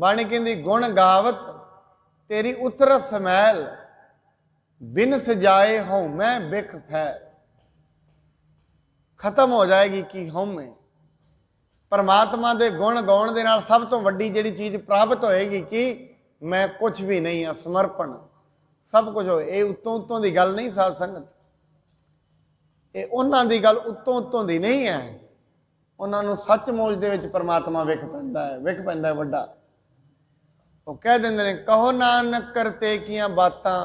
ਬਾਣੀ ਕਹਿੰਦੀ ਗੁਣ ਗਾਵਤ ਤੇਰੀ ਉਤਰ ਸਮੈਲ ਬਿਨ ਸਜਾਏ ਹਉ ਮੈਂ ਬਿਖ ਫੈ ਖਤਮ ਹੋ ਜਾਏਗੀ ਕੀ ਹਉਮੈ ਪਰਮਾਤਮਾ ਦੇ ਗੁਣ ਗਾਉਣ ਦੇ ਨਾਲ ਸਭ ਤੋਂ ਵੱਡੀ ਜਿਹੜੀ ਚੀਜ਼ ਪ੍ਰਾਪਤ ਹੋਏਗੀ ਕੀ ਮੈਂ ਕੁਝ ਵੀ ਨਹੀਂ ਆ ਸਮਰਪਣ ਸਭ ਕੁਝ ਹੋਏ ਇਹ ਉਤੋਂ ਉਤੋਂ ਦੀ ਗੱਲ ਨਹੀਂ ਸਾਧ ਸੰਗਤ ਇਹ ਉਹਨਾਂ ਦੀ ਗੱਲ ਉਤੋਂ ਉਤੋਂ ਦੀ ਨਹੀਂ ਹੈ ਉਹਨਾਂ ਨੂੰ ਸੱਚ ਮੋਜ ਦੇ ਵਿੱਚ ਪਰਮਾਤਮਾ ਵਿਖ ਪੈਂਦਾ ਹੈ ਵਿਖ ਪੈਂਦਾ ਹੈ ਵੱਡਾ ਉਹ ਕਹਿ ਦਿੰਦੇ ਨੇ ਕਹੋ ਨਾਨਕ ਕਰਤੇ ਕੀਆਂ ਬਾਤਾਂ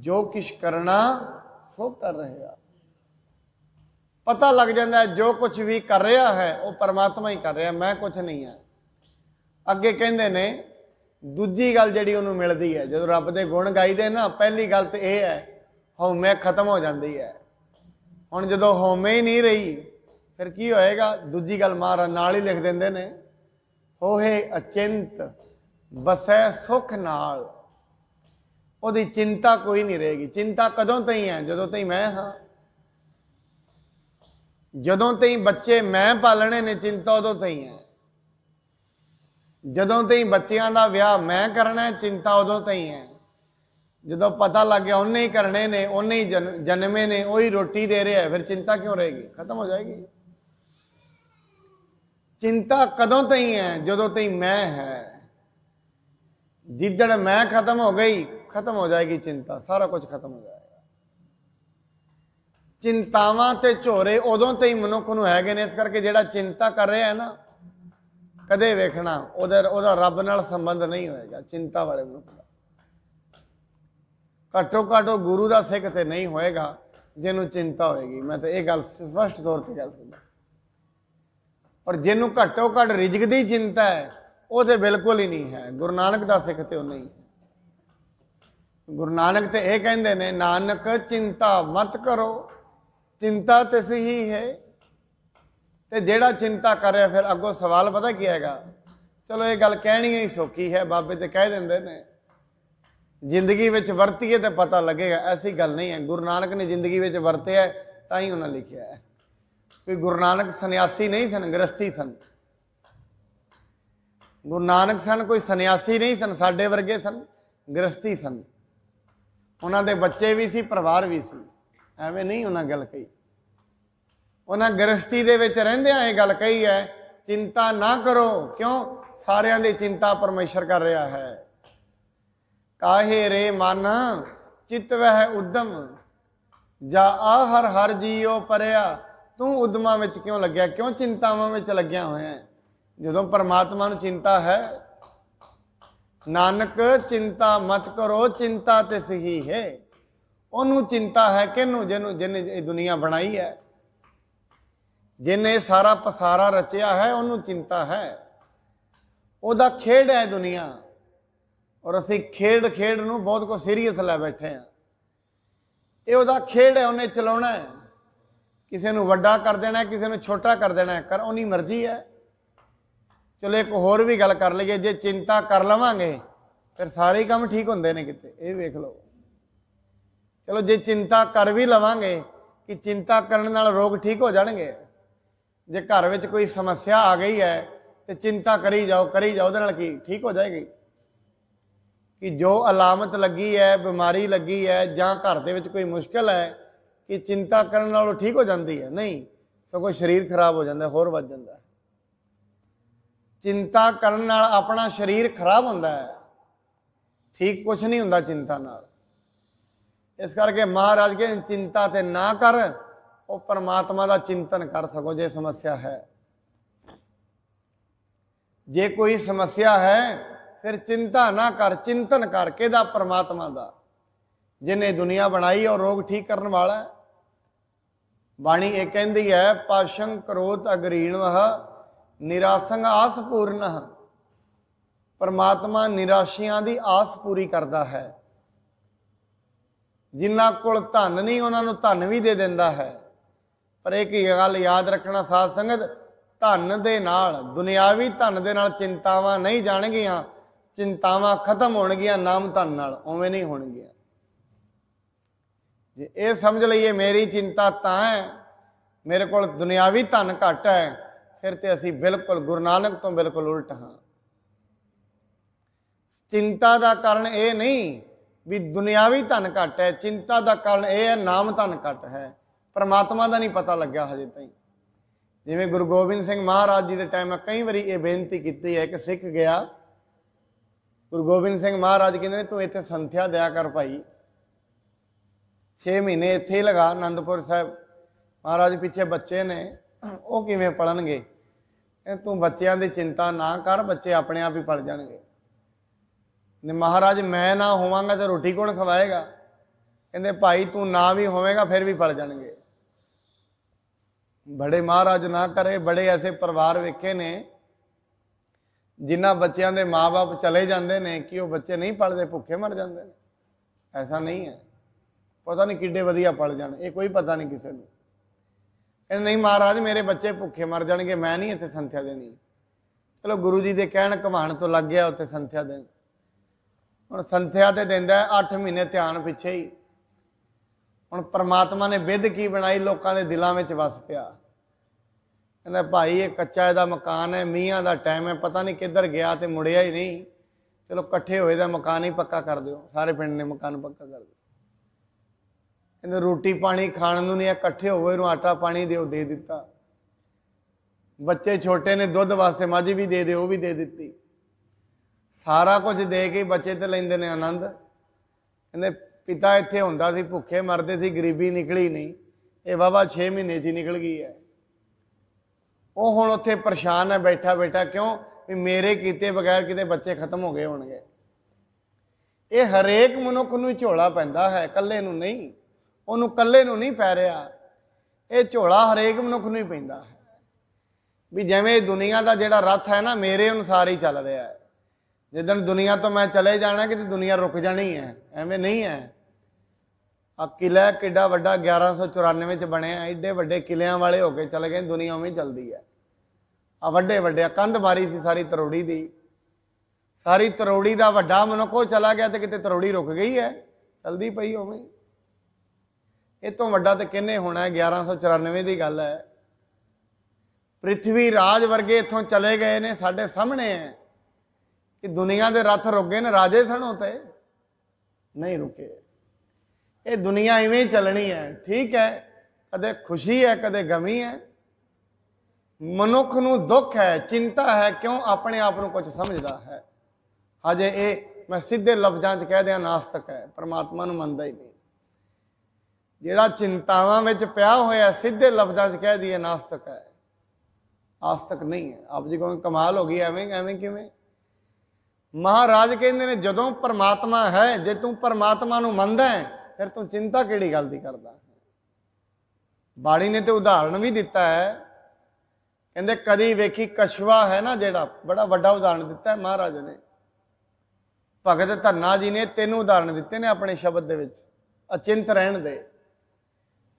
ਜੋ ਕਿਛ ਕਰਨਾ ਸੋ ਕਰ ਰਿਹਾ ਪਤਾ ਲੱਗ ਜਾਂਦਾ ਜੋ ਕੁਝ ਵੀ ਕਰ ਰਿਹਾ ਹੈ ਉਹ ਪਰਮਾਤਮਾ ਹੀ ਕਰ ਰਿਹਾ ਮੈਂ ਕੁਝ ਨਹੀਂ ਆ ਅੱਗੇ ਕਹਿੰਦੇ ਨੇ ਦੂਜੀ ਗੱਲ ਜਿਹੜੀ ਉਹਨੂੰ ਮਿਲਦੀ ਹੈ ਜਦੋਂ ਰੱਬ ਦੇ ਗੁਣ ਗਾਈਦੇ ਨਾ ਪਹਿਲੀ ਗੱਲ ਤੇ ਇਹ ਹੈ ਹਉਮੈ ਖਤਮ ਹੋ ਜਾਂਦੀ ਹੈ ਹੁਣ ਜਦੋਂ ਹਉਮੈ ਹੀ ਨਹੀਂ ਰਹੀ ਫਿਰ ਕੀ ਹੋਏਗਾ ਦੂਜੀ ਗੱਲ ਮਹਾਰਾ ਨਾਲ ਹੀ ਲਿਖ ਦਿੰਦੇ ਨੇ ਹੋਏ ਅਚਿੰਤ ਬਸੈ ਸੁਖ ਨਾਲ ਉਹਦੀ ਚਿੰਤਾ ਕੋਈ ਨਹੀਂ ਰਹੇਗੀ ਚਿੰਤਾ ਕਦੋਂ ਤਈ ਹੈ ਜਦੋਂ ਤਈ ਮੈਂ ਹਾਂ ਜਦੋਂ ਤਈ ਬੱਚੇ ਮੈਂ ਪਾਲਣੇ ਨੇ ਚਿੰਤਾ ਉਦੋਂ ਤਈ ਹੈ ਜਦੋਂ ਤਈ ਬੱਚਿਆਂ ਦਾ ਵਿਆਹ ਮੈਂ ਕਰਨਾ ਹੈ ਚਿੰਤਾ ਉਦੋਂ ਤਈ ਹੈ ਜਦੋਂ ਪਤਾ ਲੱਗ ਗਿਆ ਉਹਨੇ ਹੀ ਕਰਨੇ ਨੇ ਉਹਨੇ ਹੀ ਜਨਮੇ ਨੇ ਉਹੀ ਰੋਟੀ ਦੇ ਰਿਹਾ ਫਿਰ ਚਿੰਤਾ ਕਿਉਂ ਰਹੇਗੀ ਖਤਮ ਹੋ ਜਾਏਗੀ ਚਿੰਤਾ ਕਦੋਂ ਤਈ ਹੈ ਜਦੋਂ ਤਈ ਮੈਂ ਹੈ ਜਿੱਦਣ ਮੈਂ ਖਤਮ ਹੋ ਗਈ ਖਤਮ ਹੋ ਜਾਏਗੀ ਚਿੰਤਾ ਸਾਰਾ ਕੁਝ ਖਤਮ ਹੋ ਜਾਏਗਾ ਚਿੰਤਾਵਾਂ ਤੇ ਝੋਰੇ ਉਦੋਂ ਤੇ ਹੀ ਮਨੁੱਖ ਨੂੰ ਹੈਗੇ ਨੇ ਇਸ ਕਰਕੇ ਜਿਹੜਾ ਚਿੰਤਾ ਕਰ ਰਿਹਾ ਹੈ ਨਾ ਕਦੇ ਵੇਖਣਾ ਉਹਦਾ ਉਹਦਾ ਰੱਬ ਨਾਲ ਸੰਬੰਧ ਨਹੀਂ ਹੋਏਗਾ ਚਿੰਤਾ ਵਾਲੇ ਮਨੁੱਖ ਦਾ ਘੱਟੋ ਘਟੋ ਗੁਰੂ ਦਾ ਸਿੱਖ ਤੇ ਨਹੀਂ ਹੋਏਗਾ ਜਿਹਨੂੰ ਚਿੰਤਾ ਹੋਏਗੀ ਮੈਂ ਤਾਂ ਇਹ ਗੱਲ ਸਪਸ਼ਟ ਤੌਰ ਤੇ ਕਹਿ ਸਕਦਾ ਪਰ ਜਿਹਨੂੰ ਘੱਟੋ ਘਟ ਰਿਜਕ ਦੀ ਚਿੰਤਾ ਹੈ ਉਹ ਤੇ ਬਿਲਕੁਲ ਹੀ ਨਹੀਂ ਹੈ ਗੁਰੂ ਨਾਨਕ ਦਾ ਸਿੱਖ ਤੇ ਉਹ ਨਹੀਂ ਗੁਰੂ ਨਾਨਕ ਤੇ ਇਹ ਕਹਿੰਦੇ ਨੇ ਨਾਨਕ ਚਿੰਤਾ ਮਤ ਕਰੋ ਚਿੰਤਾ ਤੇ ਸਹੀ ਹੈ ਤੇ ਜਿਹੜਾ ਚਿੰਤਾ ਕਰ ਰਿਹਾ ਫਿਰ ਅੱਗੋਂ ਸਵਾਲ ਪਤਾ ਕੀ ਹੈਗਾ ਚਲੋ ਇਹ ਗੱਲ ਕਹਿਣੀ ਹੀ ਸੌਖੀ ਹੈ ਬਾਬੇ ਤੇ ਕਹਿ ਦਿੰਦੇ ਨੇ ਜ਼ਿੰਦਗੀ ਵਿੱਚ ਵਰਤੀਏ ਤੇ ਪਤਾ ਲੱਗੇਗਾ ਐਸੀ ਗੱਲ ਨਹੀਂ ਹੈ ਗੁਰੂ ਨਾਨਕ ਨੇ ਜ਼ਿੰਦਗੀ ਵਿੱਚ ਵਰਤਿਆ ਤਾਂ ਹੀ ਉਹਨਾਂ ਲਿਖਿਆ ਹੈ ਕਿ ਗੁਰੂ ਨਾਨਕ ਸੰਨਿਆਸੀ ਨਹੀਂ ਸਨ ਗ੍ਰਸਤੀ ਸਨ ਗੁਰੂ ਨਾਨਕ ਸਨ ਕੋਈ ਸੰਨਿਆਸੀ ਨਹੀਂ ਸਨ ਸਾਡੇ ਵਰਗੇ ਸਨ ਗ੍ਰਸਤੀ ਸਨ ਉਹਨਾਂ ਦੇ ਬੱਚੇ ਵੀ ਸੀ ਪਰਿਵਾਰ ਵੀ ਸੀ ਐਵੇਂ ਨਹੀਂ ਉਹਨਾਂ ਗੱਲ ਕਹੀ ਉਹਨਾਂ ਗ੍ਰਸਤੀ ਦੇ ਵਿੱਚ ਰਹਿੰਦਿਆਂ ਇਹ ਗੱਲ ਕਹੀ ਹੈ ਚਿੰਤਾ ਨਾ ਕਰੋ ਕਿਉਂ ਸਾਰਿਆਂ ਦੀ ਚਿੰਤਾ ਪਰਮੇਸ਼ਰ ਕਰ ਰਿਹਾ ਹੈ ਕਾਹੇ ਰੇ ਮਨ ਚਿਤ ਵਹਿ ਉਦਮ ਜਾ ਆ ਹਰ ਹਰ ਜੀਓ ਪਰਿਆ ਤੂੰ ਉਦਮਾਂ ਵਿੱਚ ਕਿਉਂ ਲੱਗਿਆ ਕਿਉਂ ਚਿੰਤਾਵਾਂ ਵਿੱਚ ਲੱਗਿਆ ਹੋਇਆ ਹੈ ਜਦੋਂ ਪਰਮਾਤਮਾ ਨੂੰ ਚਿੰਤਾ ਹੈ ਨਾਨਕ ਚਿੰਤਾ ਮਤ ਕਰੋ ਚਿੰਤਾ ਤੇ ਸਹੀ ਹੈ ਉਹਨੂੰ ਚਿੰਤਾ ਹੈ ਕਿਨੂੰ ਜਿਹਨੂੰ ਜਿਹਨੇ ਇਹ ਦੁਨੀਆ ਬਣਾਈ ਹੈ ਜਿਹਨੇ ਸਾਰਾ ਪਸਾਰਾ ਰਚਿਆ ਹੈ ਉਹਨੂੰ ਚਿੰਤਾ ਹੈ ਉਹਦਾ ਖੇਡ ਹੈ ਦੁਨੀਆ ਔਰ ਅਸੀਂ ਖੇਡ ਖੇਡ ਨੂੰ ਬਹੁਤ ਕੋ ਸੀਰੀਅਸ ਲੈ ਬੈਠੇ ਆ ਇਹ ਉਹਦਾ ਖੇਡ ਹੈ ਉਹਨੇ ਚਲਾਉਣਾ ਹੈ ਕਿਸੇ ਨੂੰ ਵੱਡਾ ਕਰ ਦੇਣਾ ਕਿਸੇ ਨੂੰ ਛੋਟਾ ਕਰ ਦੇਣਾ ਕਰ ਉਹਨੀ ਮਰਜ਼ੀ ਹੈ ਚਲੋ ਇੱਕ ਹੋਰ ਵੀ ਗੱਲ ਕਰ ਲਈਏ ਜੇ ਚਿੰਤਾ ਕਰ ਲਵਾਂਗੇ ਫਿਰ ਸਾਰੇ ਕੰਮ ਠੀਕ ਹੁੰਦੇ ਨੇ ਕਿਤੇ ਇਹ ਵੇਖ ਲਓ ਚਲੋ ਜੇ ਚਿੰਤਾ ਕਰ ਵੀ ਲਵਾਂਗੇ ਕਿ ਚਿੰਤਾ ਕਰਨ ਨਾਲ ਰੋਗ ਠੀਕ ਹੋ ਜਾਣਗੇ ਜੇ ਘਰ ਵਿੱਚ ਕੋਈ ਸਮੱਸਿਆ ਆ ਗਈ ਹੈ ਤੇ ਚਿੰਤਾ ਕਰੀ ਜਾਓ ਕਰੀ ਜਾਓ ਉਹਦੇ ਨਾਲ ਕੀ ਠੀਕ ਹੋ ਜਾਏਗੀ ਕਿ ਜੋ ਅਲਾਮਤ ਲੱਗੀ ਹੈ ਬਿਮਾਰੀ ਲੱਗੀ ਹੈ ਜਾਂ ਘਰ ਦੇ ਵਿੱਚ ਕੋਈ ਮੁਸ਼ਕਲ ਹੈ ਕਿ ਚਿੰਤਾ ਕਰਨ ਨਾਲ ਉਹ ਠੀਕ ਹੋ ਜਾਂਦੀ ਹੈ ਨਹੀਂ ਸਗੋਂ ਸਰੀਰ ਖਰਾਬ ਹੋ ਜਾਂਦਾ ਹੋਰ ਵੱਧ ਜਾਂਦਾ ਚਿੰਤਾ ਕਰਨ ਨਾਲ ਆਪਣਾ ਸਰੀਰ ਖਰਾਬ ਹੁੰਦਾ ਹੈ ਠੀਕ ਕੁਝ ਨਹੀਂ ਹੁੰਦਾ ਚਿੰਤਾ ਨਾਲ ਇਸ ਕਰਕੇ ਮਹਾਰਾਜ ਕੇ ਚਿੰਤਾ ਤੇ ਨਾ ਕਰ ਉਹ ਪਰਮਾਤਮਾ ਦਾ ਚਿੰਤਨ ਕਰ ਸਕੋ ਜੇ ਸਮੱਸਿਆ ਹੈ ਜੇ ਕੋਈ ਸਮੱਸਿਆ ਹੈ ਫਿਰ ਚਿੰਤਾ ਨਾ ਕਰ ਚਿੰਤਨ ਕਰਕੇ ਦਾ ਪਰਮਾਤਮਾ ਦਾ ਜਿਨੇ ਦੁਨੀਆ ਬਣਾਈ ਔਰ ਰੋਗ ਠੀਕ ਕਰਨ ਵਾਲਾ ਬਾਣੀ ਇਹ ਕਹਿੰਦੀ ਹੈ ਪਾਸ਼ੰ ਕਰੋਤ ਅਗਰੀਣਵਹ ਨਿਰਾਸੰਗ ਆਸ ਪੂਰਨ ਪਰਮਾਤਮਾ ਨਿਰਾਸ਼ਿਆਂ ਦੀ ਆਸ ਪੂਰੀ ਕਰਦਾ ਹੈ ਜਿਨ੍ਹਾਂ ਕੋਲ ਧਨ ਨਹੀਂ ਉਹਨਾਂ ਨੂੰ ਧਨ ਵੀ ਦੇ ਦਿੰਦਾ ਹੈ ਪਰ ਇੱਕ ਗੱਲ ਯਾਦ ਰੱਖਣਾ ਸਾਧ ਸੰਗਤ ਧਨ ਦੇ ਨਾਲ ਦੁਨਿਆਵੀ ਧਨ ਦੇ ਨਾਲ ਚਿੰਤਾਵਾਂ ਨਹੀਂ ਜਾਣਗੀਆਂ ਚਿੰਤਾਵਾਂ ਖਤਮ ਹੋਣਗੀਆਂ ਨਾਮ ਧਨ ਨਾਲ ਉਵੇਂ ਨਹੀਂ ਹੋਣਗੀਆਂ ਜੇ ਇਹ ਸਮਝ ਲਈਏ ਮੇਰੀ ਚਿੰਤਾ ਤਾਂ ਹੈ ਮੇਰੇ ਕੋਲ ਦੁਨਿਆਵੀ ਧਨ ਘਟ ਹੈ ਫਿਰ ਤੇ ਅਸੀਂ ਬਿਲਕੁਲ ਗੁਰੂ ਨਾਨਕ ਤੋਂ ਬਿਲਕੁਲ ਉਲਟ ਹਾਂ ਚਿੰਤਾ ਦਾ ਕਾਰਨ ਇਹ ਨਹੀਂ ਵੀ ਦੁਨਿਆਵੀ ਧਨ ਘਟ ਹੈ ਚਿੰਤਾ ਦਾ ਕਾਰਨ ਇਹ ਹੈ ਨਾਮ ਧਨ ਘਟ ਹੈ ਪਰਮਾਤਮਾ ਦਾ ਨਹੀਂ ਪਤਾ ਲੱਗਿਆ ਹਜੇ ਤਾਈਂ ਜਿਵੇਂ ਗੁਰੂ ਗੋਬਿੰਦ ਸਿੰਘ ਮਹਾਰਾਜ ਜੀ ਦੇ ਟਾਈਮ ਆ ਕਈ ਵਾਰੀ ਇਹ ਬੇਨਤੀ ਕੀਤੀ ਹੈ ਕਿ ਸਿੱਖ ਗਿਆ ਗੁਰੂ ਗੋਬਿੰਦ ਸਿੰਘ ਮਹਾਰਾਜ ਕਹਿੰਦੇ ਨੇ ਤੂੰ ਇੱਥੇ ਸੰਥਿਆ ਦਿਆ ਕਰ ਭਾਈ 6 ਮਹੀਨੇ ਇੱਥੇ ਲਗਾ ਆਨੰਦਪੁਰ ਸਾਹਿਬ ਮਹਾਰਾਜ ਪਿੱਛੇ ਬੱਚੇ ਨੇ ਉਹ ਕਿਵੇਂ ਪੜਨਗੇ ਇਹ ਤੂੰ ਬੱਚਿਆਂ ਦੀ ਚਿੰਤਾ ਨਾ ਕਰ ਬੱਚੇ ਆਪਣੇ ਆਪ ਹੀ ਪੜ ਜਾਣਗੇ ਨੇ ਮਹਾਰਾਜ ਮੈਂ ਨਾ ਹੋਵਾਂਗਾ ਤੇ ਰੋਟੀ ਕੌਣ ਖਵਾਏਗਾ ਕਹਿੰਦੇ ਭਾਈ ਤੂੰ ਨਾ ਵੀ ਹੋਵੇਂਗਾ ਫਿਰ ਵੀ ਪੜ ਜਾਣਗੇ ਬੜੇ ਮਹਾਰਾਜ ਨਾ ਕਰੇ ਬੜੇ ਐਸੇ ਪਰਿਵਾਰ ਵੇਖੇ ਨੇ ਜਿਨ੍ਹਾਂ ਬੱਚਿਆਂ ਦੇ ਮਾਪੇ ਚਲੇ ਜਾਂਦੇ ਨੇ ਕਿ ਉਹ ਬੱਚੇ ਨਹੀਂ ਪੜਦੇ ਭੁੱਖੇ ਮਰ ਜਾਂਦੇ ਨੇ ਐਸਾ ਨਹੀਂ ਹੈ ਪਤਾ ਨਹੀਂ ਕਿੱਡੇ ਵਧੀਆ ਪੜ ਜਾਣ ਇਹ ਕੋਈ ਪਤਾ ਨਹੀਂ ਕਿਸੇ ਨੂੰ ਕਹਿੰਦੇ ਨਹੀਂ ਮਹਾਰਾਜ ਮੇਰੇ ਬੱਚੇ ਭੁੱਖੇ ਮਰ ਜਾਣਗੇ ਮੈਂ ਨਹੀਂ ਇੱਥੇ ਸੰਥਿਆ ਦੇਣੀ ਚਲੋ ਗੁਰੂ ਜੀ ਦੇ ਕਹਿਣ ਕਮਾਣ ਤੋਂ ਲੱਗ ਗਿਆ ਉੱਥੇ ਸੰਥਿਆ ਦੇਣ ਹੁਣ ਸੰਥਿਆ ਤੇ ਦਿੰਦਾ 8 ਮਹੀਨੇ ਧਿਆਨ ਪਿੱਛੇ ਹੀ ਹੁਣ ਪ੍ਰਮਾਤਮਾ ਨੇ ਵਿਧ ਕੀ ਬਣਾਈ ਲੋਕਾਂ ਦੇ ਦਿਲਾਂ ਵਿੱਚ ਵਸ ਪਿਆ ਕਹਿੰਦਾ ਭਾਈ ਇਹ ਕੱਚਾ ਇਹਦਾ ਮਕਾਨ ਹੈ ਮੀਆਂ ਦਾ ਟਾਈਮ ਹੈ ਪਤਾ ਨਹੀਂ ਕਿੱਧਰ ਗਿਆ ਤੇ ਮੁੜਿਆ ਹੀ ਨਹੀਂ ਚਲੋ ਇਕੱਠੇ ਹੋਏ ਦਾ ਮਕਾਨ ਹੀ ਪੱਕਾ ਕਰ ਦਿਓ ਸਾਰੇ ਪਿੰਡ ਨੇ ਮਕਾਨ ਪੱਕਾ ਕਰ ਦਿਓ ਇਹਨੂੰ ਰੋਟੀ ਪਾਣੀ ਖਾਣ ਨੂੰ ਨਹੀਂ ਇਕੱਠੇ ਹੋਏ ਨੂੰ ਆਟਾ ਪਾਣੀ ਦਿਓ ਦੇ ਦਿੱਤਾ ਬੱਚੇ ਛੋਟੇ ਨੇ ਦੁੱਧ ਵਾਸਤੇ ਮੱਝ ਵੀ ਦੇ ਦੇ ਉਹ ਵੀ ਦੇ ਦਿੱਤੀ ਸਾਰਾ ਕੁਝ ਦੇ ਕੇ ਬੱਚੇ ਤੇ ਲੈਂਦੇ ਨੇ ਆਨੰਦ ਕਹਿੰਦੇ ਪਿਤਾ ਇੱਥੇ ਹੁੰਦਾ ਸੀ ਭੁੱਖੇ ਮਰਦੇ ਸੀ ਗਰੀਬੀ ਨਿਕਲੀ ਨਹੀਂ ਇਹ ਵਾਵਾ 6 ਮਹੀਨੇ 'ਚ ਨਿਕਲ ਗਈ ਹੈ ਉਹ ਹੁਣ ਉੱਥੇ ਪਰੇਸ਼ਾਨ ਹੈ ਬੈਠਾ ਬੈਠਾ ਕਿਉਂ ਵੀ ਮੇਰੇ ਕੀਤੇ ਬਗੈਰ ਕਿਤੇ ਬੱਚੇ ਖਤਮ ਹੋ ਗਏ ਹੋਣਗੇ ਇਹ ਹਰੇਕ ਮਨੁੱਖ ਨੂੰ ਝੋਲਾ ਪੈਂਦਾ ਹੈ ਇਕੱਲੇ ਨੂੰ ਨਹੀਂ ਉਹਨੂੰ ਇਕੱਲੇ ਨੂੰ ਨਹੀਂ ਪੈ ਰਿਹਾ ਇਹ ਝੋਲਾ ਹਰੇਕ ਮਨੁੱਖ ਨੂੰ ਹੀ ਪੈਂਦਾ ਹੈ ਵੀ ਜਿਵੇਂ ਦੁਨੀਆ ਦਾ ਜਿਹੜਾ ਰੱਥ ਹੈ ਨਾ ਮੇਰੇ ਅਨੁਸਾਰ ਹੀ ਚੱਲ ਰਿਹਾ ਹੈ ਜਿੱਦਣ ਦੁਨੀਆ ਤੋਂ ਮੈਂ ਚਲੇ ਜਾਣਾ ਕਿ ਦੁਨੀਆ ਰੁਕ ਜਾਣੀ ਹੈ ਐਵੇਂ ਨਹੀਂ ਹੈ ਆ ਕਿਲਾ ਕਿੱਡਾ ਵੱਡਾ 1194 ਚ ਬਣਿਆ ਐਡੇ ਵੱਡੇ ਕਿਲਿਆਂ ਵਾਲੇ ਹੋ ਕੇ ਚਲੇ ਗਏ ਦੁਨੀਆ ਉਵੇਂ ਚੱਲਦੀ ਹੈ ਆ ਵੱਡੇ ਵੱਡੇ ਕੰਧ ਮਾਰੀ ਸੀ ਸਾਰੀ ਤਰੋੜੀ ਦੀ ਸਾਰੀ ਤਰੋੜੀ ਦਾ ਵੱਡਾ ਮਨੁੱਖ ਉਹ ਚਲਾ ਗਿਆ ਤੇ ਕਿਤੇ ਤਰੋੜੀ ਰੁਕ ਗਈ ਹੈ ਚਲਦੀ ਪਈ ਉਵੇਂ ਇਹ ਤੋਂ ਵੱਡਾ ਤੇ ਕਿੰਨੇ ਹੋਣਾ 1194 ਦੀ ਗੱਲ ਹੈ ਪ੍ਰithvi ਰਾਜ ਵਰਗੇ ਇੱਥੋਂ ਚਲੇ ਗਏ ਨੇ ਸਾਡੇ ਸਾਹਮਣੇ ਹੈ ਕਿ ਦੁਨੀਆ ਦੇ ਰਥ ਗਏ ਨੇ ਰਾਜੇ ਸਣ ਉਤੇ ਨਹੀਂ ਰੁਕੇ ਇਹ ਦੁਨੀਆ ਇਵੇਂ ਹੀ ਚੱਲਣੀ ਹੈ ਠੀਕ ਹੈ ਕਦੇ ਖੁਸ਼ੀ ਹੈ ਕਦੇ ਗਮੀ ਹੈ ਮਨੁੱਖ ਨੂੰ ਦੁੱਖ ਹੈ ਚਿੰਤਾ ਹੈ ਕਿਉਂ ਆਪਣੇ ਆਪ ਨੂੰ ਕੁਝ ਸਮਝਦਾ ਹੈ ਹਜੇ ਇਹ ਮੈਂ ਸਿੱਧੇ ਲਫ਼ਜ਼ਾਂ 'ਚ ਕਹਿ ਦਿਆਂ ਨਾਸਤਕ ਹੈ ਪਰਮਾਤਮਾ ਨੂੰ ਮੰਨਦਾ ਹੀ ਨਹੀਂ ਜਿਹੜਾ ਚਿੰਤਾਵਾਂ ਵਿੱਚ ਪਿਆ ਹੋਇਆ ਸਿੱਧੇ ਲਫ਼ਜ਼ਾਂ 'ਚ ਕਹਿ ਦਈਏ ਨਾਸਤਕ ਹੈ ਆਸਤਕ ਨਹੀਂ ਹੈ ਆਪ ਜੀ ਕਹੋ ਕਮਾਲ ਹੋ ਗਈ ਐਵੇਂ ਐਵੇਂ ਕਿਵੇਂ ਮਹਾਰਾਜ ਕਹਿੰਦੇ ਨੇ ਜਦੋਂ ਪਰਮਾਤਮਾ ਹੈ ਜੇ ਤੂੰ ਪਰਮਾਤਮਾ ਨੂੰ ਮੰਨਦਾ ਹੈ ਫਿਰ ਤੂੰ ਚਿੰਤਾ ਕਿਹੜੀ ਗੱਲ ਦੀ ਕਰਦਾ ਬਾਣੀ ਨੇ ਤੇ ਉਦਾਹਰਣ ਵੀ ਦਿੱਤਾ ਹੈ ਕਹਿੰਦੇ ਕਦੀ ਵੇਖੀ ਕਛਵਾ ਹੈ ਨਾ ਜਿਹੜਾ ਬੜਾ ਵੱਡਾ ਉਦਾਹਰਣ ਦਿੱਤਾ ਹੈ ਮਹਾਰਾਜ ਨੇ ਭਗਤ ਧੰਨਾ ਜੀ ਨੇ ਤਿੰਨ ਉਦਾਹਰਣ ਦਿੱਤੇ ਨੇ ਆਪਣੇ ਸ਼ਬਦ ਦੇ ਵਿੱਚ ਅਚਿੰਤ ਰਹਿਣ ਦੇ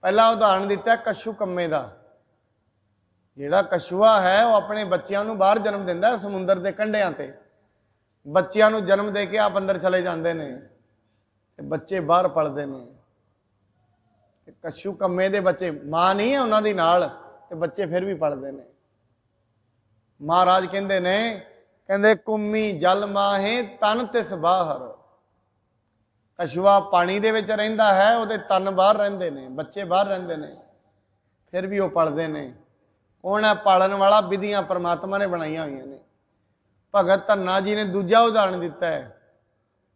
ਪਹਿਲਾ ਉਦਾਹਰਣ ਦਿੱਤਾ ਕਸ਼ੂ ਕੰਮੇ ਦਾ ਜਿਹੜਾ ਕਛੂਆ ਹੈ ਉਹ ਆਪਣੇ ਬੱਚਿਆਂ ਨੂੰ ਬਾਹਰ ਜਨਮ ਦਿੰਦਾ ਹੈ ਸਮੁੰਦਰ ਦੇ ਕੰਢਿਆਂ ਤੇ ਬੱਚਿਆਂ ਨੂੰ ਜਨਮ ਦੇ ਕੇ ਆਪ ਅੰਦਰ ਚਲੇ ਜਾਂਦੇ ਨੇ ਤੇ ਬੱਚੇ ਬਾਹਰ ਪਲਦੇ ਨੇ ਤੇ ਕਛੂ ਕੰਮੇ ਦੇ ਬੱਚੇ ਮਾਂ ਨਹੀਂ ਹੈ ਉਹਨਾਂ ਦੀ ਨਾਲ ਤੇ ਬੱਚੇ ਫਿਰ ਵੀ ਪਲਦੇ ਨੇ ਮਹਾਰਾਜ ਕਹਿੰਦੇ ਨੇ ਕਹਿੰਦੇ ਕੁੰਮੀ ਜਲ ਮਾਹੇ ਤਨ ਤਿਸ ਬਾਹਰ ਕਛੂਆ ਪਾਣੀ ਦੇ ਵਿੱਚ ਰਹਿੰਦਾ ਹੈ ਉਹਦੇ ਤਨ ਬਾਹਰ ਰਹਿੰਦੇ ਨੇ ਬੱਚੇ ਬਾਹਰ ਰਹਿੰਦੇ ਨੇ ਫਿਰ ਵੀ ਉਹ ਪਲਦੇ ਨੇ ਉਹਨਾਂ ਪਾਲਣ ਵਾਲਾ ਵਿਧੀਆਂ ਪਰਮਾਤਮਾ ਨੇ ਬਣਾਈਆਂ ਹੋਈਆਂ ਨੇ ਭਗਤ ਧੰਨਾ ਜੀ ਨੇ ਦੂਜਾ ਉਦਾਹਰਣ ਦਿੱਤਾ ਹੈ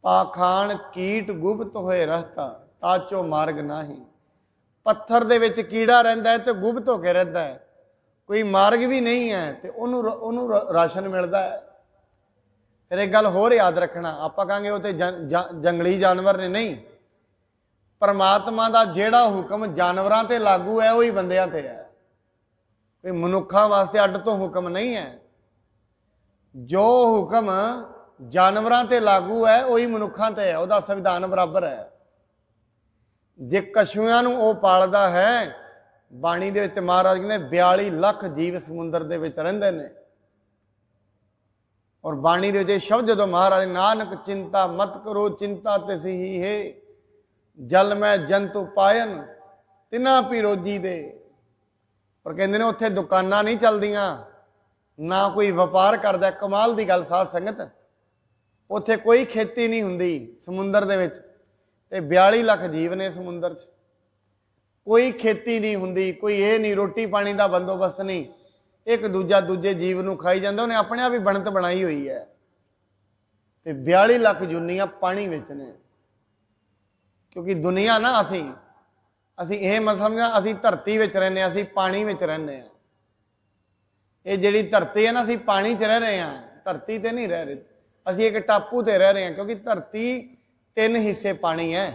ਪਾਖਾਨ ਕੀਟ ਗੁਪਤ ਹੋਏ ਰਹਤਾ ਤਾਚੋ ਮਾਰਗ ਨਹੀਂ ਪੱਥਰ ਦੇ ਵਿੱਚ ਕੀੜਾ ਰਹਿੰਦਾ ਹੈ ਤੇ ਗੁਪਤ ਹੋ ਕੇ ਰਹਿੰਦਾ ਹੈ ਕੋਈ ਮਾਰਗ ਵੀ ਨਹੀਂ ਹੈ ਤੇ ਉਹਨੂੰ ਉਹਨੂੰ ਰਾਸ਼ਨ ਮਿਲਦਾ ਹੈ ਫਿਰ ਇੱਕ ਗੱਲ ਹੋਰ ਯਾਦ ਰੱਖਣਾ ਆਪਾਂ ਕਹਾਂਗੇ ਉਹ ਤੇ ਜੰਗਲੀ ਜਾਨਵਰ ਨੇ ਨਹੀਂ ਪਰਮਾਤਮਾ ਦਾ ਜਿਹੜਾ ਹੁਕਮ ਜਾਨਵਰਾਂ ਤੇ ਲਾਗੂ ਹੈ ਉਹ ਹੀ ਬੰਦਿਆਂ ਤੇ ਹੈ ਕੋਈ ਮਨੁੱਖਾਂ ਵਾਸਤੇ ਅੱਡ ਤੋਂ ਹੁਕਮ ਨਹੀਂ ਹੈ ਜੋ ਹੁਕਮ ਜਾਨਵਰਾਂ ਤੇ ਲਾਗੂ ਹੈ ਉਹ ਹੀ ਮਨੁੱਖਾਂ ਤੇ ਹੈ ਉਹਦਾ ਸੰਵਿਧਾਨ ਬਰਾਬਰ ਹੈ ਜੇ ਕਸ਼ੂਆਂ ਨੂੰ ਉਹ ਪਾਲਦਾ ਹੈ ਬਾਣੀ ਦੇ ਵਿੱਚ ਮਹਾਰਾਜ ਕਹਿੰਦੇ 42 ਲੱਖ ਜੀਵ ਸਮੁੰਦਰ ਦੇ ਵਿੱਚ ਰਹਿੰਦੇ ਨੇ ਔਰ ਬਾਣੀ ਦੇ ਜੇ ਸ਼ਬਦ ਜਦੋਂ ਮਹਾਰਾਜ ਨਾਨਕ ਚਿੰਤਾ ਮਤ ਕਰੋ ਚਿੰਤਾ ਤਿਸ ਹੀ ਹੈ ਜਲ ਮੈਂ ਜੰਤੂ ਪਾਇਨ ਤਿਨਾ ਪੀ ਰੋਜੀ ਦੇ ਪਰ ਕਹਿੰਦੇ ਨੇ ਉੱਥੇ ਦੁਕਾਨਾਂ ਨਹੀਂ ਚੱਲਦੀਆਂ ਨਾ ਕੋਈ ਵਪਾਰ ਕਰਦਾ ਕਮਾਲ ਦੀ ਗੱਲ ਸਾਧ ਸੰਗਤ ਉੱਥੇ ਕੋਈ ਖੇਤੀ ਨਹੀਂ ਹੁੰਦੀ ਸਮੁੰਦਰ ਦੇ ਵਿੱਚ ਤੇ 42 ਲੱਖ ਜੀਵ ਨੇ ਸਮੁੰਦਰ 'ਚ ਕੋਈ ਖੇਤੀ ਨਹੀਂ ਹੁੰਦੀ ਕੋਈ ਇਹ ਨਹੀਂ ਰੋਟੀ ਪਾਣੀ ਦਾ ਬੰਦੋਬਸਤ ਨਹੀਂ ਇੱਕ ਦੂਜਾ ਦੂਜੇ ਜੀਵ ਨੂੰ ਖਾਈ ਜਾਂਦਾ ਉਹਨੇ ਆਪਣੇ ਆਪ ਹੀ ਬਣਤ ਬਣਾਈ ਹੋਈ ਹੈ ਤੇ 42 ਲੱਖ ਜੁਨੀਆਂ ਪਾਣੀ ਵਿੱਚ ਨੇ ਕਿਉਂਕਿ ਦੁਨੀਆ ਨਾ ਅਸੀਂ ਅਸੀਂ ਇਹ ਮਨ ਸਮਝਾ ਅਸੀਂ ਧਰਤੀ ਵਿੱਚ ਰਹਿੰਦੇ ਅਸੀਂ ਪਾਣੀ ਵਿੱਚ ਰਹਿੰਦੇ ਆ ਇਹ ਜਿਹੜੀ ਧਰਤੀ ਹੈ ਨਾ ਅਸੀਂ ਪਾਣੀ 'ਚ ਰਹਿ ਰਹੇ ਆ ਧਰਤੀ ਤੇ ਨਹੀਂ ਰਹਿ ਰਹੇ ਅਸੀਂ ਇੱਕ ਟਾਪੂ ਤੇ ਰਹਿ ਰਹੇ ਆ ਕਿਉਂਕਿ ਧਰਤੀ ਤਿੰਨ ਹਿੱਸੇ ਪਾਣੀ ਹੈ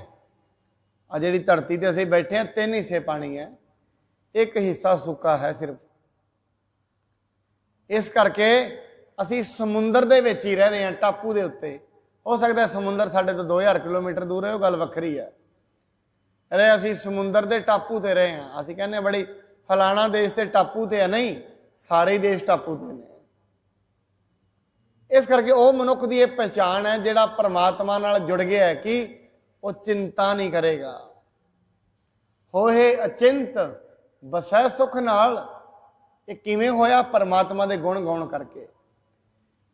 ਆ ਜਿਹੜੀ ਧਰਤੀ ਤੇ ਅਸੀਂ ਬੈਠੇ ਆ ਤਿੰਨ ਹਿੱਸੇ ਪਾਣੀ ਹੈ ਇੱਕ ਹਿੱਸਾ ਸੁੱਕਾ ਹੈ ਸਿਰਫ ਇਸ ਕਰਕੇ ਅਸੀਂ ਸਮੁੰਦਰ ਦੇ ਵਿੱਚ ਹੀ ਰਹਿ ਰਹੇ ਹਾਂ ਟਾਪੂ ਦੇ ਉੱਤੇ ਹੋ ਸਕਦਾ ਸਮੁੰਦਰ ਸਾਡੇ ਤੋਂ 2000 ਕਿਲੋਮੀਟਰ ਦੂਰ ਹੈ ਉਹ ਗੱਲ ਵੱਖਰੀ ਹੈ ਅਰੇ ਅਸੀਂ ਸਮੁੰਦਰ ਦੇ ਟਾਪੂ ਤੇ ਰਹੇ ਹਾਂ ਅਸੀਂ ਕਹਿੰਦੇ ਬੜੀ ਫਲਾਣਾ ਦੇਸ਼ ਤੇ ਟਾਪੂ ਤੇ ਹੈ ਨਹੀਂ ਸਾਰੇ ਦੇਸ਼ ਟਾਪੂ ਤੇ ਨੇ ਇਸ ਕਰਕੇ ਉਹ ਮਨੁੱਖ ਦੀ ਇਹ ਪਛਾਣ ਹੈ ਜਿਹੜਾ ਪਰਮਾਤਮਾ ਨਾਲ ਜੁੜ ਗਿਆ ਹੈ ਕਿ ਉਹ ਚਿੰਤਾ ਨਹੀਂ ਕਰੇਗਾ ਹੋਏ ਅਚਿੰਤ ਬਸੈ ਸੁਖ ਨਾਲ ਇਹ ਕਿਵੇਂ ਹੋਇਆ ਪਰਮਾਤਮਾ ਦੇ ਗੁਣ ਗਾਉਣ ਕਰਕੇ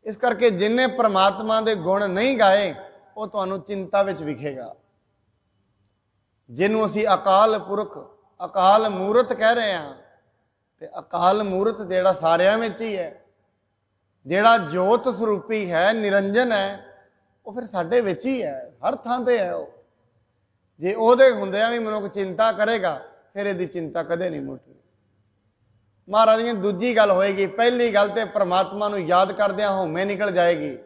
ਇਸ ਕਰਕੇ ਜਿਨਨੇ ਪਰਮਾਤਮਾ ਦੇ ਗੁਣ ਨਹੀਂ ਗਾਏ ਉਹ ਤੁਹਾਨੂੰ ਚਿੰਤਾ ਵਿੱਚ ਵਿਖੇਗਾ ਜਿਹਨੂੰ ਅਸੀਂ ਅਕਾਲ ਪੁਰਖ ਅਕਾਲ ਮੂਰਤ ਕਹਿ ਰਹੇ ਹਾਂ ਤੇ ਅਕਾਲ ਮੂਰਤ ਜਿਹੜਾ ਸਾਰਿਆਂ ਵਿੱਚ ਹੀ ਹੈ ਜਿਹੜਾ ਜੋਤ ਸਰੂਪੀ ਹੈ ਨਿਰੰਜਨ ਹੈ ਉਹ ਫਿਰ ਸਾਡੇ ਵਿੱਚ ਹੀ ਹੈ ਹਰ ਥਾਂ ਤੇ ਹੈ ਉਹ ਜੇ ਉਹਦੇ ਹੁੰਦਿਆਂ ਵੀ ਮਨੁੱਖ ਚਿੰਤਾ ਕਰੇਗਾ ਫਿਰ ਇਹਦੀ ਚਿੰਤਾ ਕਦੇ ਨਹੀਂ ਮੁੱਕੇਗੀ ਮਹਾਰਾਜ ਜੀ ਦੂਜੀ ਗੱਲ ਹੋਏਗੀ ਪਹਿਲੀ ਗੱਲ ਤੇ ਪ੍ਰਮਾਤਮਾ ਨੂੰ ਯਾਦ ਕਰਦਿਆਂ ਹਉਮੈ ਨਿਕਲ ਜਾਏਗੀ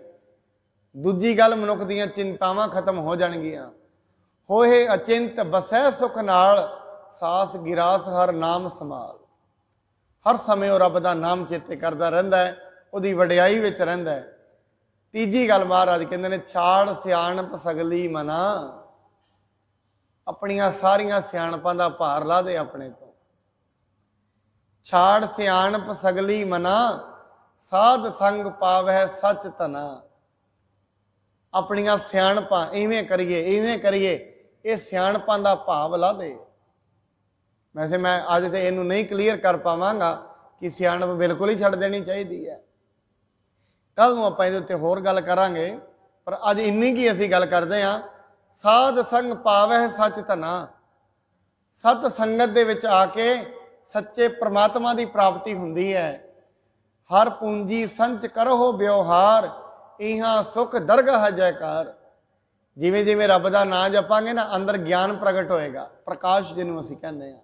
ਦੂਜੀ ਗੱਲ ਮਨੁੱਖ ਦੀਆਂ ਚਿੰਤਾਵਾਂ ਖਤਮ ਹੋ ਜਾਣਗੀਆਂ ਹੋਏ ਅਚਿੰਤ ਬਸੈ ਸੁਖ ਨਾਲ ਸਾਸ ਗਿਰਾਸ ਹਰ ਨਾਮ ਸਮਾਲ ਹਰ ਸਮੇਂ ਉਹ ਰੱਬ ਦਾ ਨਾਮ ਚੇਤੇ ਕਰਦਾ ਰਹਿੰਦਾ ਹੈ ਉਹਦੀ ਵਡਿਆਈ ਵਿੱਚ ਰਹਿੰਦਾ ਹੈ ਤੀਜੀ ਗੱਲ ਮਹਾਰਾਜ ਕਹਿੰਦੇ ਨੇ ਛਾੜ ਸਿਆਣਪ ਸਗਲੀ ਮਨਾ ਆਪਣੀਆਂ ਸਾਰੀਆਂ ਸਿਆਣਪਾਂ ਦਾ ਭਾਰ ਲਾ ਦੇ ਆਪਣੇ ਛਾੜ ਸਿਆਣਪ ਸਗਲੀ ਮਨਾ ਸਾਧ ਸੰਗ ਪਾਵੈ ਸਚ ਤਨਾ ਆਪਣੀਆਂ ਸਿਆਣਪਾਂ ਇਵੇਂ ਕਰੀਏ ਇਵੇਂ ਕਰੀਏ ਇਹ ਸਿਆਣਪਾਂ ਦਾ ਭਾਵ ਲਾ ਦੇ ਵੈਸੇ ਮੈਂ ਅੱਜ ਤੇ ਇਹਨੂੰ ਨਹੀਂ ਕਲੀਅਰ ਕਰ ਪਾਵਾਂਗਾ ਕਿ ਸਿਆਣਪ ਬਿਲਕੁਲ ਹੀ ਛੱਡ ਦੇਣੀ ਚਾਹੀਦੀ ਹੈ ਕੱਲ ਨੂੰ ਆਪਾਂ ਇਹਦੇ ਉੱਤੇ ਹੋਰ ਗੱਲ ਕਰਾਂਗੇ ਪਰ ਅੱਜ ਇੰਨੀ ਕੀ ਅਸੀਂ ਗੱਲ ਕਰਦੇ ਆਂ ਸਾਧ ਸੰਗ ਪਾਵਹਿ ਸਚ ਤਨਾ ਸਤ ਸੰਗਤ ਦੇ ਵਿੱਚ ਆ ਕੇ ਸੱਚੇ ਪ੍ਰਮਾਤਮਾ ਦੀ ਪ੍ਰਾਪਤੀ ਹੁੰਦੀ ਹੈ ਹਰ ਪੂੰਜੀ ਸੰਚ ਕਰੋ ਵਿਵਹਾਰ ਇਹਾਂ ਸੁਖ ਦਰਗਾਹ ਜੈਕਾਰ ਜਿਵੇਂ ਜਿਵੇਂ ਰੱਬ ਦਾ ਨਾਮ ਜਪਾਂਗੇ ਨਾ ਅੰਦਰ ਗਿਆਨ ਪ੍ਰਗਟ ਹੋਏਗਾ ਪ੍ਰਕਾਸ਼ ਜਿਹਨੂੰ ਅਸੀਂ ਕਹਿੰਦੇ ਆ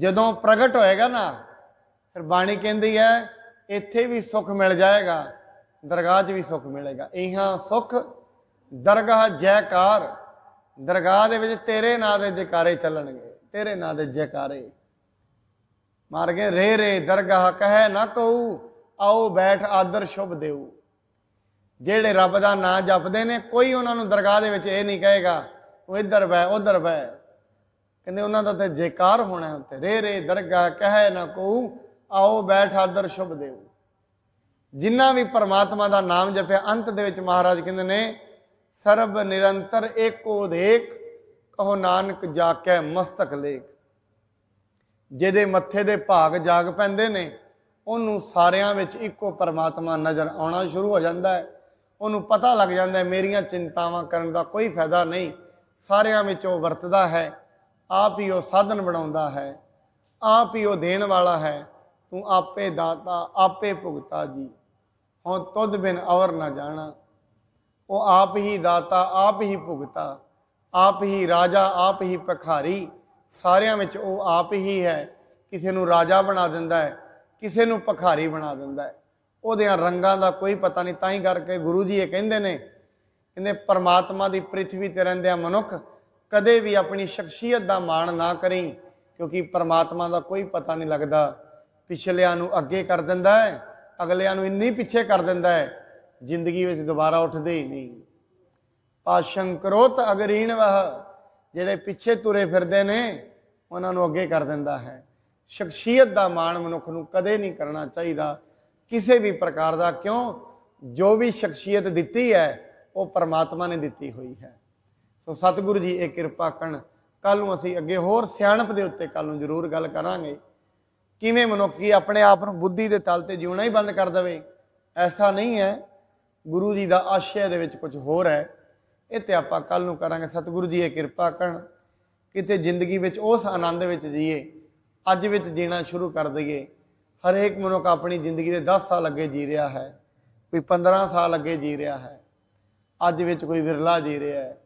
ਜਦੋਂ ਪ੍ਰਗਟ ਹੋਏਗਾ ਨਾ ਫਿਰ ਬਾਣੀ ਕਹਿੰਦੀ ਹੈ ਇੱਥੇ ਵੀ ਸੁਖ ਮਿਲ ਜਾਏਗਾ ਦਰਗਾਹ 'ਚ ਵੀ ਸੁਖ ਮਿਲੇਗਾ ਇਹਾਂ ਸੁਖ ਦਰਗਾਹ ਜੈਕਾਰ ਦਰਗਾਹ ਦੇ ਵਿੱਚ ਤੇਰੇ ਨਾਮ ਦੇ ਜਕਾਰੇ ਚੱਲਣਗੇ ਤੇਰੇ ਨਾਮ ਦੇ ਜਕਾਰੇ ਮਾਰ ਗਏ ਰੇ ਰੇ ਦਰਗਾਹ ਕਹੈ ਨਾ ਕਹੂ ਆਓ ਬੈਠ ਆਦਰ ਸ਼ੁਭ ਦੇਉ ਜਿਹੜੇ ਰੱਬ ਦਾ ਨਾਂ ਜਪਦੇ ਨੇ ਕੋਈ ਉਹਨਾਂ ਨੂੰ ਦਰਗਾਹ ਦੇ ਵਿੱਚ ਇਹ ਨਹੀਂ ਕਹੇਗਾ ਉਹ ਇੱਧਰ ਬੈ ਉਧਰ ਬੈ ਕਹਿੰਦੇ ਉਹਨਾਂ ਦਾ ਤੇ ਜੇਕਾਰ ਹੋਣਾ ਉੱਤੇ ਰੇ ਰੇ ਦਰਗਾਹ ਕਹੈ ਨਾ ਕਹੂ ਆਓ ਬੈਠ ਆਦਰ ਸ਼ੁਭ ਦੇਉ ਜਿਨ੍ਹਾਂ ਵੀ ਪਰਮਾਤਮਾ ਦਾ ਨਾਮ ਜਪਿਆ ਅੰਤ ਦੇ ਵਿੱਚ ਮਹਾਰਾਜ ਕਹਿੰਦੇ ਨੇ ਸਰਬ ਨਿਰੰਤਰ ਏਕੋ ਦੇਖ ਕਹੋ ਨਾਨਕ ਕੇ ਮਸਤਕ ਲੇਖ ਜਿਹਦੇ ਮੱਥੇ ਦੇ ਭਾਗ ਜਾਗ ਪੈਂਦੇ ਨੇ ਉਹਨੂੰ ਸਾਰਿਆਂ ਵਿੱਚ ਇੱਕੋ ਪਰਮਾਤਮਾ ਨਜ਼ਰ ਆਉਣਾ ਸ਼ੁਰੂ ਹੋ ਜਾਂਦਾ ਹੈ ਉਹਨੂੰ ਪਤਾ ਲੱਗ ਜਾਂਦਾ ਹੈ ਮੇਰੀਆਂ ਚਿੰਤਾਵਾਂ ਕਰਨ ਦਾ ਕੋਈ ਫਾਇਦਾ ਨਹੀਂ ਸਾਰਿਆਂ ਵਿੱਚ ਉਹ ਵਰਤਦਾ ਹੈ ਆਪ ਹੀ ਉਹ ਸਾਧਨ ਬਣਾਉਂਦਾ ਹੈ ਆਪ ਹੀ ਉਹ ਦੇਣ ਵਾਲਾ ਹੈ ਤੂੰ ਆਪੇ ਦਾਤਾ ਆਪੇ ਭੁਗਤਾ ਜੀ ਹਉ ਤਦ ਬਿਨ ਔਰ ਨਾ ਜਾਣਾ ਉਹ ਆਪ ਹੀ ਦਾਤਾ ਆਪ ਹੀ ਭੁਗਤਾ ਆਪ ਹੀ ਰਾਜਾ ਆਪ ਹੀ ਭਖਾਰੀ ਸਾਰਿਆਂ ਵਿੱਚ ਉਹ ਆਪ ਹੀ ਹੈ ਕਿਸੇ ਨੂੰ ਰਾਜਾ ਬਣਾ ਦਿੰਦਾ ਹੈ ਕਿਸੇ ਨੂੰ ਭਖਾਰੀ ਬਣਾ ਦਿੰਦਾ ਹੈ ਉਹਦਿਆਂ ਰੰਗਾਂ ਦਾ ਕੋਈ ਪਤਾ ਨਹੀਂ ਤਾਂ ਹੀ ਕਰਕੇ ਗੁਰੂ ਜੀ ਇਹ ਕਹਿੰਦੇ ਨੇ ਇਹਨੇ ਪਰਮਾਤਮਾ ਦੀ ਪ੍ਰithvi ਤੇ ਰਹਿੰਦਿਆਂ ਮਨੁੱਖ ਕਦੇ ਵੀ ਆਪਣੀ ਸ਼ਖਸੀਅਤ ਦਾ ਮਾਣ ਨਾ ਕਰੀ ਕਿਉਂਕਿ ਪਰਮਾਤਮਾ ਦਾ ਕੋਈ ਪਤਾ ਨਹੀਂ ਲੱਗਦਾ ਪਿਛਲਿਆਂ ਨੂੰ ਅੱਗੇ ਕਰ ਦਿੰਦਾ ਹੈ ਅਗਲਿਆਂ ਨੂੰ ਇੰਨੀ ਪਿੱਛੇ ਕਰ ਦਿੰਦਾ ਹੈ ਜ਼ਿੰਦਗੀ ਵਿੱਚ ਦੁਬਾਰਾ ਉੱਠਦੇ ਹੀ ਨਹੀਂ ਪਾਸ਼ੰਕਰੋਤ ਅਗਰੀਣ ਵਹ ਜਿਹੜੇ ਪਿੱਛੇ ਤੁਰੇ ਫਿਰਦੇ ਨੇ ਉਹਨਾਂ ਨੂੰ ਅੱਗੇ ਕਰ ਦਿੰਦਾ ਹੈ ਸ਼ਖਸੀਅਤ ਦਾ ਮਾਣ ਮਨੁੱਖ ਨੂੰ ਕਦੇ ਨਹੀਂ ਕਰਨਾ ਚਾਹੀਦਾ ਕਿਸੇ ਵੀ ਪ੍ਰਕਾਰ ਦਾ ਕਿਉਂ ਜੋ ਵੀ ਸ਼ਖਸੀਅਤ ਦਿੱਤੀ ਹੈ ਉਹ ਪਰਮਾਤਮਾ ਨੇ ਦਿੱਤੀ ਹੋਈ ਹੈ ਸੋ ਸਤਿਗੁਰੂ ਜੀ ਇਹ ਕਿਰਪਾ ਕਰਨ ਕੱਲ ਨੂੰ ਅਸੀਂ ਅੱਗੇ ਹੋਰ ਸਿਆਣਪ ਦੇ ਉੱਤੇ ਕੱਲ ਨੂੰ ਜ਼ਰੂਰ ਗੱਲ ਕਰਾਂਗੇ ਕਿਵੇਂ ਮਨੁੱਖੀ ਆਪਣੇ ਆਪ ਨੂੰ ਬੁੱਧੀ ਦੇ ਤਲ ਤੇ ਜਿਉਣਾ ਹੀ ਬੰਦ ਕਰ ਦਵੇ ਐਸਾ ਨਹੀਂ ਹੈ ਗੁਰੂ ਜੀ ਦਾ ਆਸ਼ਿਆ ਦੇ ਵਿੱਚ ਕੁਝ ਹੋਰ ਹੈ ਇਹ ਤੇ ਆਪਾਂ ਕੱਲ ਨੂੰ ਕਰਾਂਗੇ ਸਤਿਗੁਰੂ ਜੀ ਇਹ ਕਿਰਪਾ ਕਰਨ ਕਿਤੇ ਜ਼ਿੰਦਗੀ ਵਿੱਚ ਉਸ ਆਨੰਦ ਵਿੱਚ ਜੀਏ ਅੱਜ ਵਿੱਚ ਜੀਣਾ ਸ਼ੁਰੂ ਕਰ ਦਈਏ ਹਰੇਕ ਮਨੁੱਖ ਆਪਣੀ ਜ਼ਿੰਦਗੀ ਦੇ 10 ਸਾਲ ਅੱਗੇ ਜੀ ਰਿਹਾ ਹੈ ਕੋਈ 15 ਸਾਲ ਅੱਗੇ ਜੀ ਰਿਹਾ ਹੈ ਅੱਜ ਵਿੱਚ ਕੋਈ ਵਿਰਲਾ ਜੀ ਰਿਹਾ ਹੈ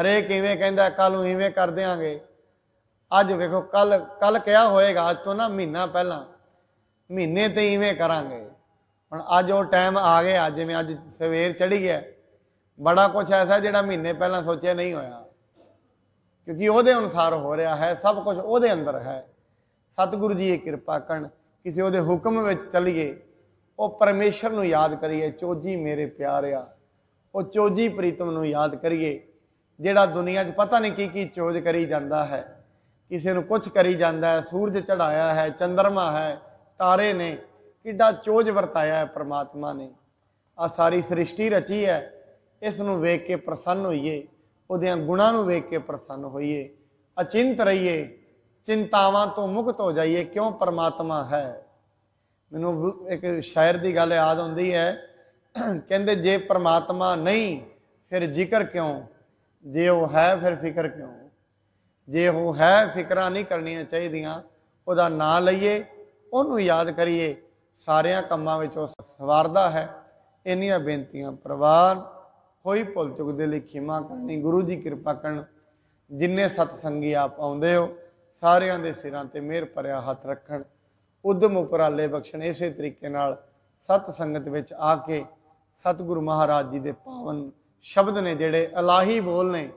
ਹਰੇਕ ਇਵੇਂ ਕਹਿੰਦਾ ਕੱਲ ਨੂੰ ਇਵੇਂ ਕਰ ਦੇਾਂਗੇ ਅੱਜ ਵੇਖੋ ਕੱਲ ਕੱਲ ਕਿਹਾ ਹੋਏਗਾ ਅੱਜ ਤੋਂ ਨਾ ਮਹੀਨਾ ਪਹਿਲਾਂ ਮਹੀਨੇ ਤੇ ਇਵੇਂ ਕਰਾਂਗੇ ਹੁਣ ਅੱਜ ਉਹ ਟਾਈਮ ਆ ਗਿਆ ਜਿਵੇਂ ਅੱਜ ਸਵੇਰ ਚੜੀ ਹੈ ਬੜਾ ਕੁਝ ਐਸਾ ਜਿਹੜਾ ਮਹੀਨੇ ਪਹਿਲਾਂ ਸੋਚਿਆ ਨਹੀਂ ਹੋਇਆ ਕਿਉਂਕਿ ਉਹਦੇ ਅਨੁਸਾਰ ਹੋ ਰਿਹਾ ਹੈ ਸਭ ਕੁਝ ਉਹਦੇ ਅੰਦਰ ਹੈ ਸਤਿਗੁਰੂ ਜੀ ਇਹ ਕਿਰਪਾ ਕਰਨ ਕਿਸੇ ਉਹਦੇ ਹੁਕਮ ਵਿੱਚ ਚੱਲੀਏ ਉਹ ਪਰਮੇਸ਼ਰ ਨੂੰ ਯਾਦ ਕਰੀਏ ਚੋਜੀ ਮੇਰੇ ਪਿਆਰਿਆ ਉਹ ਚੋਜੀ ਪ੍ਰੀਤਮ ਨੂੰ ਯਾਦ ਕਰੀਏ ਜਿਹੜਾ ਦੁਨੀਆ 'ਚ ਪਤਾ ਨਹੀਂ ਕੀ ਕੀ ਚੋਜ ਕਰੀ ਜਾਂਦਾ ਹੈ ਕਿਸੇ ਨੂੰ ਕੁਝ ਕਰੀ ਜਾਂਦਾ ਹੈ ਸੂਰਜ ਚੜਾਇਆ ਹੈ ਚੰਦਰਮਾ ਹੈ ਤਾਰੇ ਨੇ ਕਿੱਡਾ ਚੋਜ ਵਰਤਾਇਆ ਹੈ ਪ੍ਰਮਾਤਮਾ ਨੇ ਆ ਸਾਰੀ ਸ੍ਰਿਸ਼ਟੀ ਰਚੀ ਹੈ ਇਸ ਨੂੰ ਵੇਖ ਕੇ ਪ੍ਰਸੰਨ ਹੋਈਏ ਉਹਦਿਆਂ ਗੁਣਾਂ ਨੂੰ ਵੇਖ ਕੇ ਪ੍ਰਸੰਨ ਹੋਈਏ ਅਚਿੰਤ ਰਹੀਏ ਚਿੰਤਾਵਾਂ ਤੋਂ ਮੁਕਤ ਹੋ ਜਾਈਏ ਕਿਉਂ ਪਰਮਾਤਮਾ ਹੈ ਮੈਨੂੰ ਇੱਕ ਸ਼ਾਇਰ ਦੀ ਗੱਲ ਯਾਦ ਆਉਂਦੀ ਹੈ ਕਹਿੰਦੇ ਜੇ ਪਰਮਾਤਮਾ ਨਹੀਂ ਫਿਰ ਜ਼ਿਕਰ ਕਿਉਂ ਜੇ ਉਹ ਹੈ ਫਿਰ ਫਿਕਰ ਕਿਉਂ ਜੇ ਉਹ ਹੈ ਫਿਕਰਾਂ ਨਹੀਂ ਕਰਨੀਆਂ ਚਾਹੀਦੀਆਂ ਉਹਦਾ ਨਾਂ ਲਈਏ ਉਹਨੂੰ ਯਾਦ ਕਰੀਏ ਸਾਰਿਆਂ ਕੰਮਾਂ ਵਿੱਚ ਉਹ ਸਵਾਰਦਾ ਹੈ ਇੰਨੀਆਂ ਬੇਨਤੀਆਂ ਪ੍ਰਵਾਨ ਹੋਈ ਭੁੱਲ ਚੁੱਕ ਦੇ ਲਈ ਖਿਮਾ ਕਰਨੀ ਗੁਰੂ ਜੀ ਕਿਰਪਾ ਕਰਨ ਜਿੰਨੇ ਸਤ ਸੰਗੀ ਆ ਪਾਉਂਦੇ ਹੋ ਸਾਰਿਆਂ ਦੇ ਸਿਰਾਂ ਤੇ ਮਿਹਰ ਭਰਿਆ ਹੱਥ ਰੱਖਣ ਉਦਮ ਉਪਰਾਲੇ ਬਖਸ਼ਣ ਇਸੇ ਤਰੀਕੇ ਨਾਲ ਸਤ ਸੰਗਤ ਵਿੱਚ ਆ ਕੇ ਸਤਿਗੁਰੂ ਮਹਾਰਾਜ ਜੀ ਦੇ ਪਾਵਨ ਸ਼ਬਦ ਨੇ ਜਿਹੜੇ ਅਲਾਹੀ ਬੋਲ ਨੇ